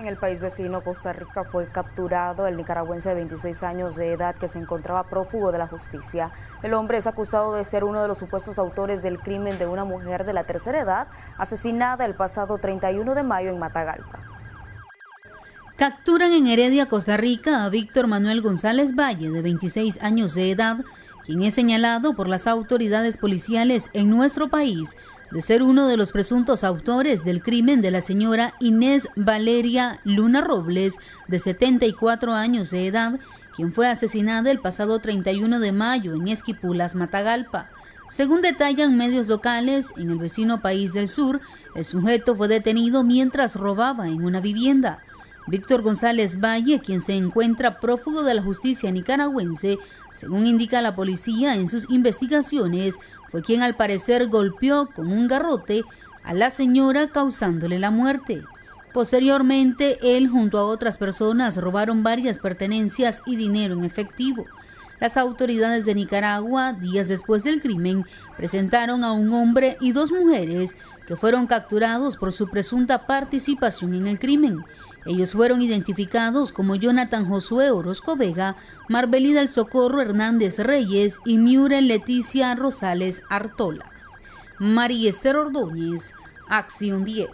En el país vecino, Costa Rica, fue capturado el nicaragüense de 26 años de edad que se encontraba prófugo de la justicia. El hombre es acusado de ser uno de los supuestos autores del crimen de una mujer de la tercera edad asesinada el pasado 31 de mayo en Matagalpa. Capturan en Heredia, Costa Rica, a Víctor Manuel González Valle, de 26 años de edad, quien es señalado por las autoridades policiales en nuestro país de ser uno de los presuntos autores del crimen de la señora Inés Valeria Luna Robles, de 74 años de edad, quien fue asesinada el pasado 31 de mayo en Esquipulas, Matagalpa. Según detallan medios locales, en el vecino país del sur, el sujeto fue detenido mientras robaba en una vivienda. Víctor González Valle, quien se encuentra prófugo de la justicia nicaragüense, según indica la policía en sus investigaciones, fue quien al parecer golpeó con un garrote a la señora causándole la muerte. Posteriormente, él junto a otras personas robaron varias pertenencias y dinero en efectivo. Las autoridades de Nicaragua, días después del crimen, presentaron a un hombre y dos mujeres que fueron capturados por su presunta participación en el crimen. Ellos fueron identificados como Jonathan Josué Orozco Vega, Marbelida El Socorro Hernández Reyes y Miura Leticia Rosales Artola. María Esther Ordóñez, Acción 10.